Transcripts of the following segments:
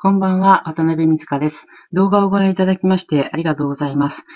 こんばんは、渡辺美塚です。動画をご覧いただきましてありがとうございます。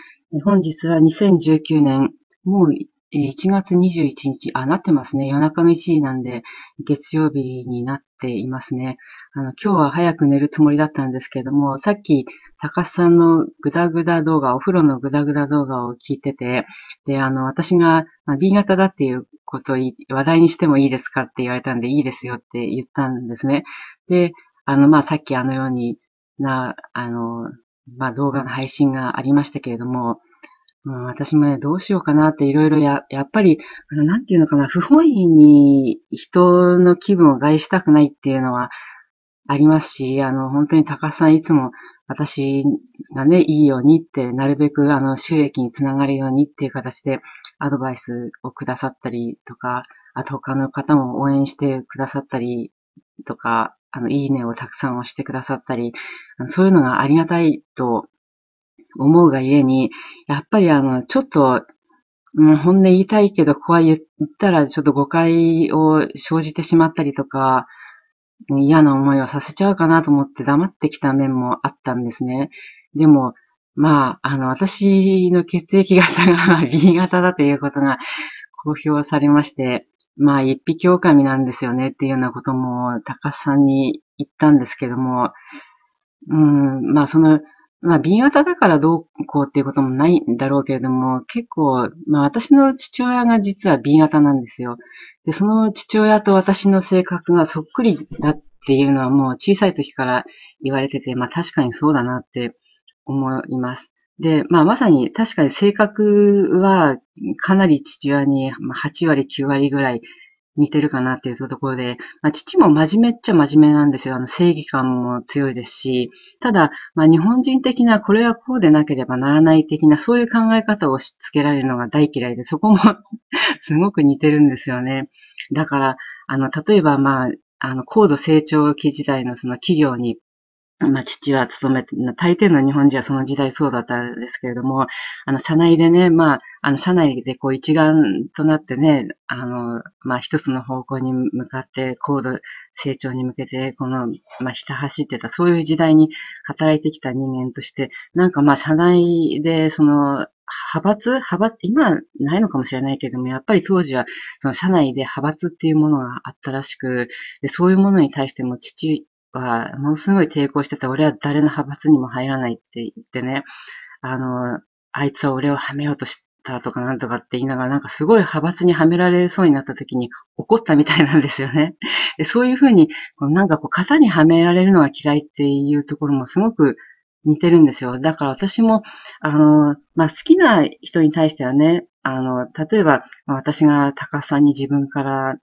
本日は2019年、もう1月21日、あ、なってますね。夜中の1時なんで、月曜日になっていますね。あの、今日は早く寝るつもりだったんですけれども、さっき、高須さんのグダグダ動画、お風呂のグダグダ動画を聞いてて、で、あの、私が、B 型だっていうことを話題にしてもいいですかって言われたんで、いいですよって言ったんですね。で、あの、まあ、さっきあのようにな、あの、まあ、動画の配信がありましたけれども、うん、私もね、どうしようかなっていろいろや、やっぱり、あの、なんていうのかな、不本意に人の気分を害したくないっていうのはありますし、あの、本当に高さんいつも私がね、いいようにって、なるべくあの、収益につながるようにっていう形でアドバイスをくださったりとか、あと他の方も応援してくださったりとか、あの、いいねをたくさん押してくださったり、そういうのがありがたいと思うがゆえに、やっぱりあの、ちょっと、もう本音言いたいけど、こう言ったらちょっと誤解を生じてしまったりとか、嫌な思いをさせちゃうかなと思って黙ってきた面もあったんですね。でも、まあ、あの、私の血液型が B 型だということが公表されまして、まあ、一匹狼なんですよねっていうようなことも、高須さんに言ったんですけども、うん、まあ、その、まあ、B 型だからどうこうっていうこともないんだろうけれども、結構、まあ、私の父親が実は B 型なんですよ。で、その父親と私の性格がそっくりだっていうのはもう小さい時から言われてて、まあ、確かにそうだなって思います。で、まあまさに確かに性格はかなり父親に8割9割ぐらい似てるかなっていうところで、まあ、父も真面目っちゃ真面目なんですよ。あの正義感も強いですし、ただ、まあ、日本人的なこれはこうでなければならない的なそういう考え方を押し付けられるのが大嫌いで、そこも すごく似てるんですよね。だから、あの、例えばまあ、あの、高度成長期時代のその企業にまあ、父は勤めて、大抵の日本人はその時代そうだったんですけれども、あの、社内でね、まあ、あの、社内でこう一丸となってね、あの、まあ、一つの方向に向かって、高度成長に向けて、この、まあ、ひた走ってた、そういう時代に働いてきた人間として、なんかまあ、社内で、その、派閥派閥、今ないのかもしれないけれども、やっぱり当時は、その社内で派閥っていうものがあったらしく、で、そういうものに対しても父は、ものすごい抵抗してた、俺は誰の派閥にも入らないって言ってね、あの、あいつは俺をはめようとしたとかなんとかって言いながら、なんかすごい派閥にはめられそうになった時に怒ったみたいなんですよね。そういうふうに、なんかこう、型にはめられるのが嫌いっていうところもすごく似てるんですよ。だから私も、あの、まあ、好きな人に対してはね、あの、例えば、私が高さに自分から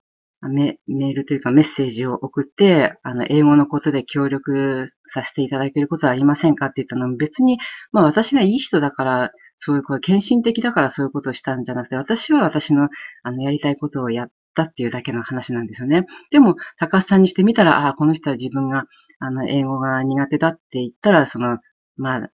メメールというかメッセージを送って、あの、英語のことで協力させていただけることはありませんかって言ったのも別に、まあ私がいい人だから、そういうこと、献身的だからそういうことをしたんじゃなくて、私は私の、あの、やりたいことをやったっていうだけの話なんですよね。でも、高須さんにしてみたら、ああ、この人は自分が、あの、英語が苦手だって言ったら、その、まあ、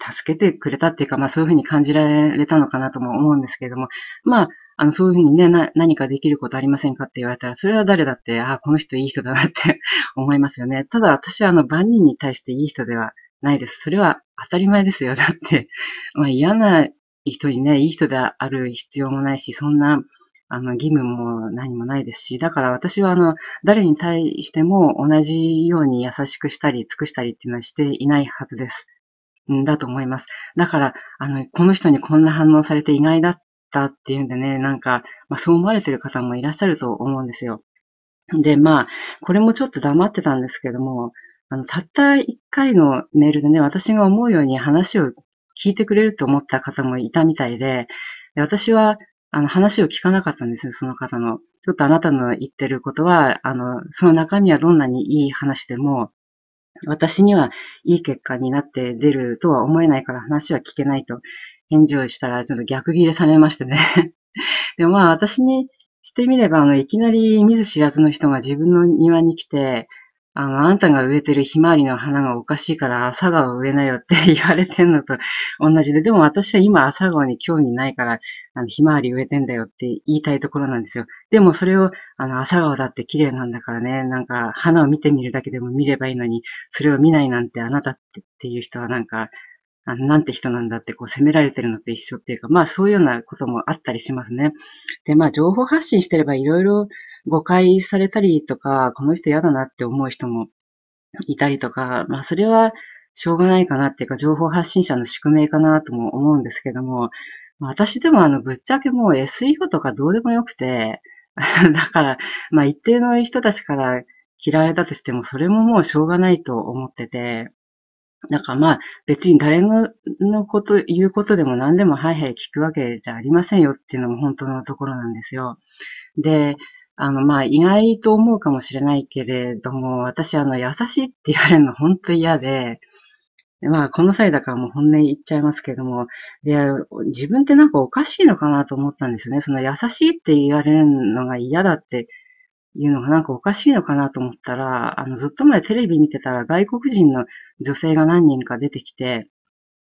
助けてくれたっていうか、まあそういうふうに感じられたのかなとも思うんですけれども、まあ、あの、そういうふうにね、な、何かできることありませんかって言われたら、それは誰だって、ああ、この人いい人だなって 思いますよね。ただ私はあの、万人に対していい人ではないです。それは当たり前ですよ。だって、まあ嫌な人にね、いい人である必要もないし、そんな、あの、義務も何もないですし、だから私はあの、誰に対しても同じように優しくしたり、尽くしたりっていうのはしていないはずです。んだと思います。だから、あの、この人にこんな反応されて意外だったっていうんでね、なんか、まあ、そう思われてる方もいらっしゃると思うんですよ。で、まあ、これもちょっと黙ってたんですけども、あの、たった一回のメールでね、私が思うように話を聞いてくれると思った方もいたみたいで、で私は、あの、話を聞かなかったんですよ、その方の。ちょっとあなたの言ってることは、あの、その中身はどんなにいい話でも、私にはいい結果になって出るとは思えないから話は聞けないと返事をしたらちょっと逆ギレされましてね でもまあ私にしてみれば、あの、いきなり見ず知らずの人が自分の庭に来て、あの、あなたが植えてるひまわりの花がおかしいから朝顔植えなよって 言われてんのと同じで、でも私は今朝顔に興味ないから、あの、ひまわり植えてんだよって言いたいところなんですよ。でもそれを、あの、朝顔だって綺麗なんだからね、なんか花を見てみるだけでも見ればいいのに、それを見ないなんてあなたってっていう人はなんか、あの、なんて人なんだってこう責められてるのと一緒っていうか、まあそういうようなこともあったりしますね。で、まあ情報発信してれば色々、誤解されたりとか、この人嫌だなって思う人もいたりとか、まあそれはしょうがないかなっていうか、情報発信者の宿命かなとも思うんですけども、私でもあの、ぶっちゃけもう SEO とかどうでもよくて、だから、まあ一定の人たちから嫌いだとしても、それももうしょうがないと思ってて、だからまあ別に誰ののこと言うことでも何でもはいはい聞くわけじゃありませんよっていうのも本当のところなんですよ。で、あの、まあ、意外と思うかもしれないけれども、私、あの、優しいって言われるの本当嫌で、まあ、この際だからもう本音言っちゃいますけども、いや、自分ってなんかおかしいのかなと思ったんですよね。その優しいって言われるのが嫌だっていうのがなんかおかしいのかなと思ったら、あの、ずっと前テレビ見てたら外国人の女性が何人か出てきて、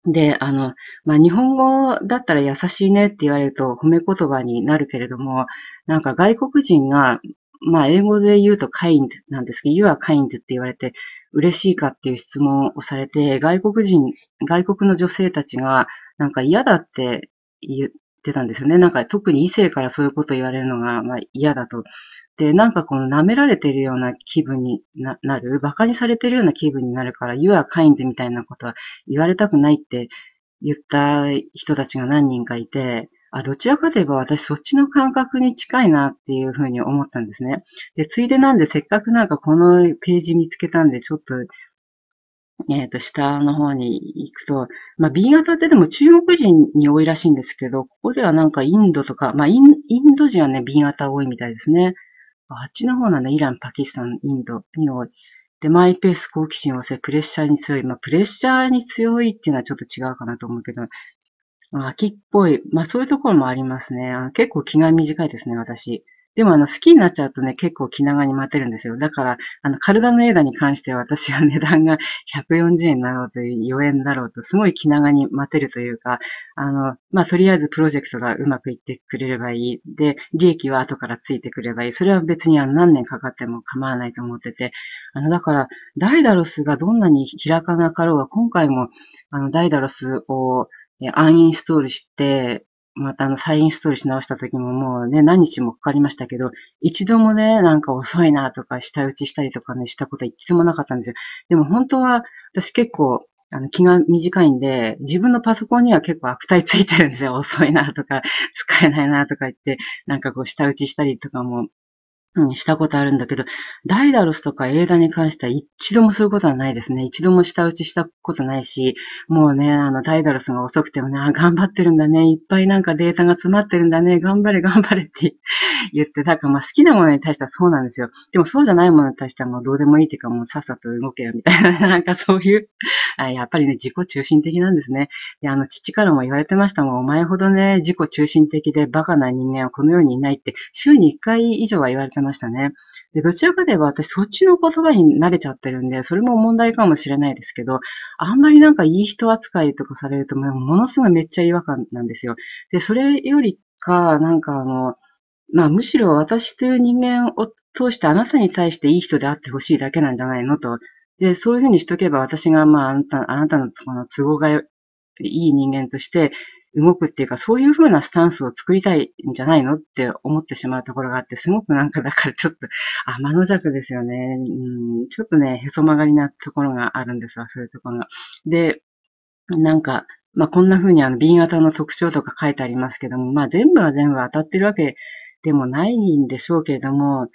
で、あの、まあ、日本語だったら優しいねって言われると褒め言葉になるけれども、なんか外国人が、まあ、英語で言うと kind なんですけど、you are kind って言われて嬉しいかっていう質問をされて、外国人、外国の女性たちがなんか嫌だって言てたんですよね。なんか特に異性からそういうことを言われるのが、まあ、嫌だと。で、なんかこの舐められてるような気分になる、馬鹿にされてるような気分になるから、You are kind みたいなことは言われたくないって言った人たちが何人かいて、あ、どちらかといえば私そっちの感覚に近いなっていうふうに思ったんですね。で、ついでなんでせっかくなんかこのページ見つけたんでちょっとえっ、ー、と、下の方に行くと、まあ、B 型ってでも中国人に多いらしいんですけど、ここではなんかインドとか、まあイン、インド人はね、B 型多いみたいですね。あっちの方なんだ、イラン、パキスタン、インドに多い。で、マイペース、好奇心旺盛、プレッシャーに強い。まあ、プレッシャーに強いっていうのはちょっと違うかなと思うけど、まあ、秋っぽい。まあ、そういうところもありますね。あ結構気が短いですね、私。でもあの、好きになっちゃうとね、結構気長に待てるんですよ。だから、あの、体のエーダに関しては私は値段が140円だろうという、4円だろうと、すごい気長に待てるというか、あの、まあ、とりあえずプロジェクトがうまくいってくれればいい。で、利益は後からついてくればいい。それは別にあの何年かかっても構わないと思ってて、あの、だから、ダイダロスがどんなに開かなかろうが、今回も、あの、ダイダロスを、アンインストールして、またあの、再インストールし直した時ももうね、何日もかかりましたけど、一度もね、なんか遅いなとか、下打ちしたりとかね、したことは一度もなかったんですよ。でも本当は、私結構、あの、気が短いんで、自分のパソコンには結構悪態ついてるんですよ。遅いなとか、使えないなとか言って、なんかこう、下打ちしたりとかもうん、したことあるんだけど、ダイダロスとかエーダに関しては一度もそういうことはないですね。一度も下打ちしたことないし、もうね、あの、ダイダロスが遅くてもね、あ、頑張ってるんだね。いっぱいなんかデータが詰まってるんだね。頑張れ、頑張れって 言って、だからまあ好きなものに対してはそうなんですよ。でもそうじゃないものに対してはもうどうでもいいっていうか、もうさっさと動けよみたいな、なんかそういう、あやっぱりね、自己中心的なんですね。で、あの、父からも言われてましたもん、お前ほどね、自己中心的でバカな人間はこの世にいないって、週に1回以上は言われてまましたね。で、どちらかでは私そっちの言葉に慣れちゃってるんで、それも問題かもしれないですけど、あんまりなんかいい人扱いとかされると、ものすごいめっちゃ違和感なんですよ。で、それよりか、なんかあの、まあむしろ私という人間を通してあなたに対していい人であってほしいだけなんじゃないのと。で、そういうふうにしとけば私がまああなた、あなたのその都合がいい人間として動くっていうか、そういう風なスタンスを作りたいんじゃないのって思ってしまうところがあって、すごくなんかだからちょっと、あ、まの弱ですよね。うん、ちょっとね、へそ曲がりなところがあるんですわ、そういうところが。で、なんか、まあ、こんな風にあの B 型の特徴とか書いてありますけども、まあ、全部は全部当たってるわけでもないんでしょうけれども、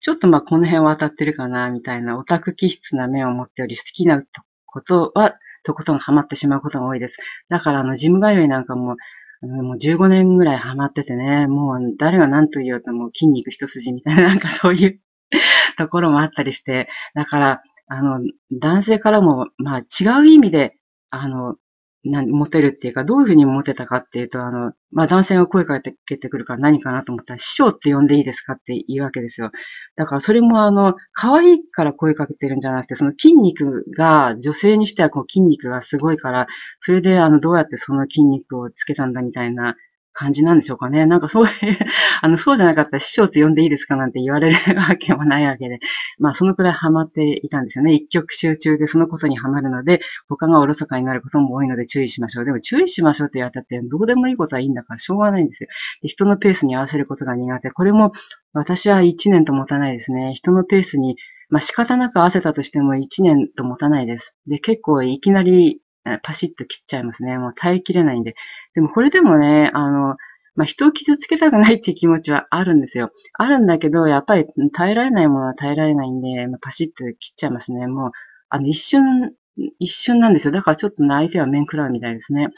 ちょっとまこの辺は当たってるかな、みたいなオタク気質な面を持っており、好きなことはとことんハマってしまうことが多いです。だから、あの、ジム通いなんかも、もう15年ぐらいハマっててね、もう誰が何と言おうともう筋肉一筋みたいな、なんかそういう ところもあったりして、だから、あの、男性からも、まあ違う意味で、あの、なモテるっていうか、どういうふうにモテたかっていうと、あの、まあ、男性が声かけてくるから何かなと思ったら、師匠って呼んでいいですかって言うわけですよ。だからそれもあの、可愛いから声かけてるんじゃなくて、その筋肉が、女性にしてはこう筋肉がすごいから、それであの、どうやってその筋肉をつけたんだみたいな感じなんでしょうかね。なんかそう あの、そうじゃなかったら師匠って呼んでいいですかなんて言われるわけもないわけで、まあそのくらいハマっていたんですよね。一極集中でそのことにハマるので、他がおろそかになることも多いので注意しましょう。でも注意しましょうって言われたって、どうでもいいことはいいんだからしょうがないんですよ。で人のペースに合わせることが苦手。これも私は一年と持たないですね。人のペースにまあ、仕方なく合わせたとしても一年と持たないです。で、結構いきなりパシッと切っちゃいますね。もう耐えきれないんで。でもこれでもね、あの、まあ、人を傷つけたくないっていう気持ちはあるんですよ。あるんだけど、やっぱり耐えられないものは耐えられないんで、まあ、パシッと切っちゃいますね。もう、あの、一瞬、一瞬なんですよ。だからちょっと相手は面食らうみたいですね。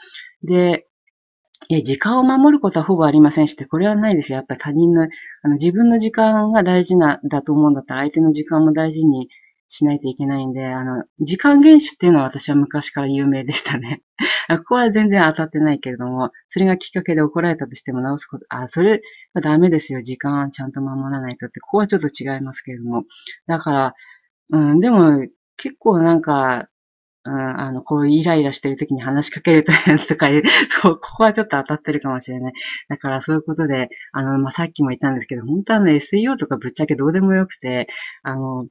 で、え、時間を守ることはほぼありませんして、これはないですよ。やっぱり他人の、あの、自分の時間が大事な、だと思うんだったら、相手の時間も大事にしないといけないんで、あの、時間厳守っていうのは私は昔から有名でしたね。ここは全然当たってないけれども、それがきっかけで怒られたとしても直すこと、あ、それはダメですよ。時間ちゃんと守らないとって、ここはちょっと違いますけれども。だから、うん、でも結構なんか、うん、あの、こうイライラしてる時に話しかけるとか、そう、ここはちょっと当たってるかもしれない。だからそういうことで、あの、まあ、さっきも言ったんですけど、本当はね、SEO とかぶっちゃけどうでもよくて、あの、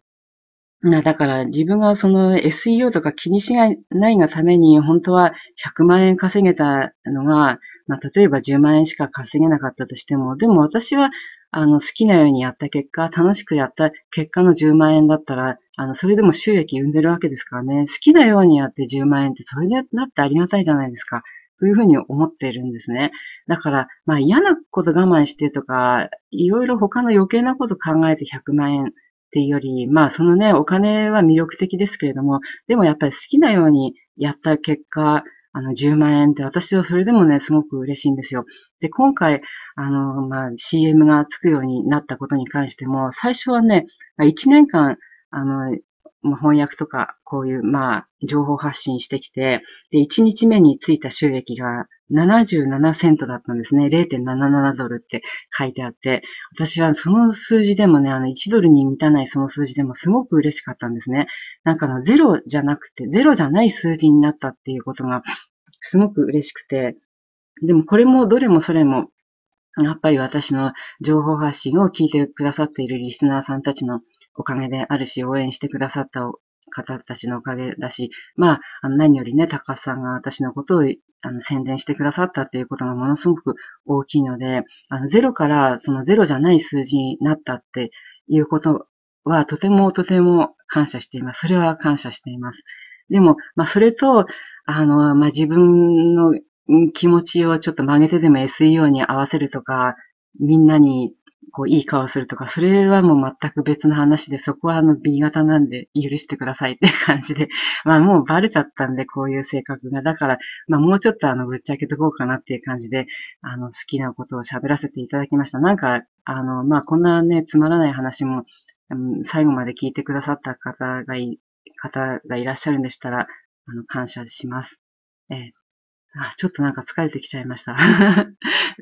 だから自分がその SEO とか気にしないがために本当は100万円稼げたのが、まあ、例えば10万円しか稼げなかったとしても、でも私はあの好きなようにやった結果、楽しくやった結果の10万円だったら、あのそれでも収益生んでるわけですからね、好きなようにやって10万円ってそれでだってありがたいじゃないですか。というふうに思っているんですね。だから、まあ嫌なこと我慢してとか、いろいろ他の余計なこと考えて100万円っていうより、まあそのね、お金は魅力的ですけれども、でもやっぱり好きなようにやった結果、あの、10万円って私はそれでもね、すごく嬉しいんですよ。で、今回、あの、まあ、CM がつくようになったことに関しても、最初はね、1年間、あの、翻訳とか、こういう、まあ、情報発信してきて、で、1日目についた収益が77セントだったんですね。0.77ドルって書いてあって、私はその数字でもね、あの、1ドルに満たないその数字でもすごく嬉しかったんですね。なんかの、ゼロじゃなくて、ゼロじゃない数字になったっていうことが、すごく嬉しくて、でもこれもどれもそれも、やっぱり私の情報発信を聞いてくださっているリスナーさんたちのおかげであるし、応援してくださった方たちのおかげだし、まあ、あの何よりね、高橋さんが私のことをあの宣伝してくださったっていうことがものすごく大きいので、あのゼロからそのゼロじゃない数字になったっていうことはとてもとても感謝しています。それは感謝しています。でも、まあ、それと、あの、まあ、自分の気持ちをちょっと曲げてでも SEO に合わせるとか、みんなにこう、いい顔するとか、それはもう全く別の話で、そこはあの B 型なんで許してくださいって感じで、まあもうバレちゃったんで、こういう性格が。だから、まあもうちょっとあの、ぶっちゃけとこうかなっていう感じで、あの、好きなことを喋らせていただきました。なんか、あの、まあこんなね、つまらない話も、うん、最後まで聞いてくださった方がい、方がいらっしゃるんでしたら、あの、感謝します。えーあちょっとなんか疲れてきちゃいました、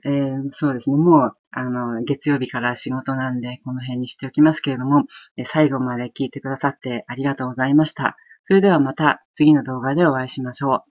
えー、そうですね。もう、あの、月曜日から仕事なんで、この辺にしておきますけれども、え最後まで聞いてくださってありがとうございました。それではまた次の動画でお会いしましょう。